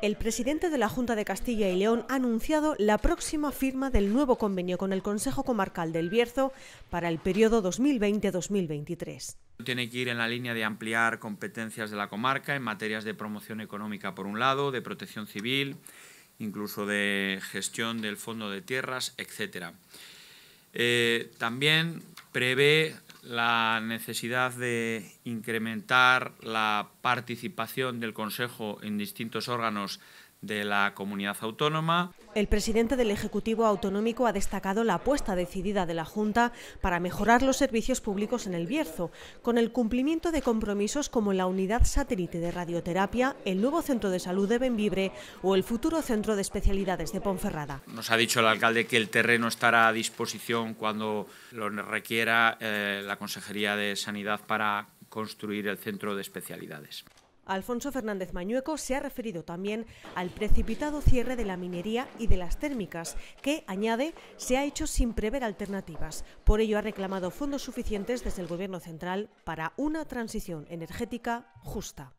El presidente de la Junta de Castilla y León ha anunciado la próxima firma del nuevo convenio con el Consejo Comarcal del Bierzo para el periodo 2020-2023. Tiene que ir en la línea de ampliar competencias de la comarca en materias de promoción económica, por un lado, de protección civil, incluso de gestión del fondo de tierras, etc. Eh, también prevé la necesidad de incrementar la participación del Consejo en distintos órganos de la comunidad autónoma. El presidente del Ejecutivo Autonómico ha destacado la apuesta decidida de la Junta para mejorar los servicios públicos en el Bierzo, con el cumplimiento de compromisos como la unidad satélite de radioterapia, el nuevo centro de salud de Benvibre o el futuro centro de especialidades de Ponferrada. Nos ha dicho el alcalde que el terreno estará a disposición cuando lo requiera eh, la Consejería de Sanidad para construir el centro de especialidades. Alfonso Fernández Mañueco se ha referido también al precipitado cierre de la minería y de las térmicas, que, añade, se ha hecho sin prever alternativas. Por ello ha reclamado fondos suficientes desde el Gobierno central para una transición energética justa.